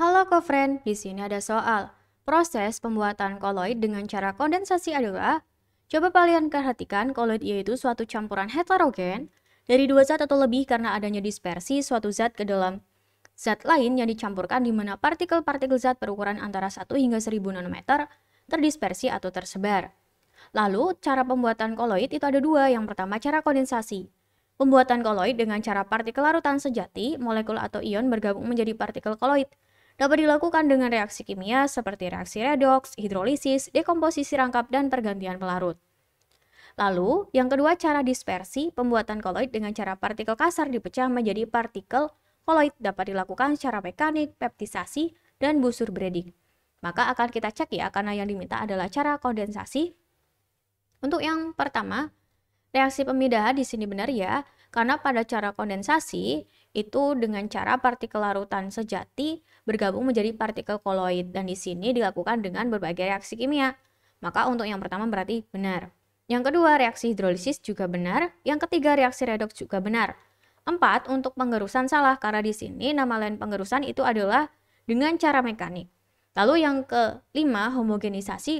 Halo kofren, di sini ada soal. Proses pembuatan koloid dengan cara kondensasi adalah Coba kalian perhatikan koloid yaitu suatu campuran heterogen dari dua zat atau lebih karena adanya dispersi suatu zat ke dalam zat lain yang dicampurkan di mana partikel-partikel zat berukuran antara 1 hingga 1000 nanometer terdispersi atau tersebar. Lalu, cara pembuatan koloid itu ada dua. Yang pertama, cara kondensasi. Pembuatan koloid dengan cara partikel larutan sejati, molekul atau ion bergabung menjadi partikel koloid dapat dilakukan dengan reaksi kimia seperti reaksi redoks, hidrolisis, dekomposisi rangkap, dan pergantian pelarut. Lalu, yang kedua cara dispersi, pembuatan koloid dengan cara partikel kasar dipecah menjadi partikel koloid dapat dilakukan secara mekanik, peptisasi, dan busur breeding. Maka akan kita cek ya, karena yang diminta adalah cara kondensasi. Untuk yang pertama, reaksi pemindahan di sini benar ya. Karena pada cara kondensasi itu dengan cara partikel larutan sejati bergabung menjadi partikel koloid dan di sini dilakukan dengan berbagai reaksi kimia. Maka untuk yang pertama berarti benar. Yang kedua, reaksi hidrolisis juga benar. Yang ketiga, reaksi redoks juga benar. Empat, untuk penggerusan salah karena di sini nama lain penggerusan itu adalah dengan cara mekanik. Lalu yang kelima, homogenisasi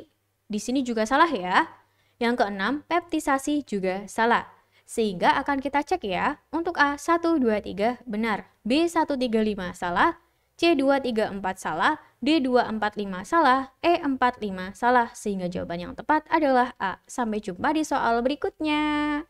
di sini juga salah ya. Yang keenam, peptisasi juga salah. Sehingga akan kita cek ya, untuk A123 benar, B135 salah, C234 salah, D245 salah, E45 salah, sehingga jawaban yang tepat adalah A. Sampai jumpa di soal berikutnya.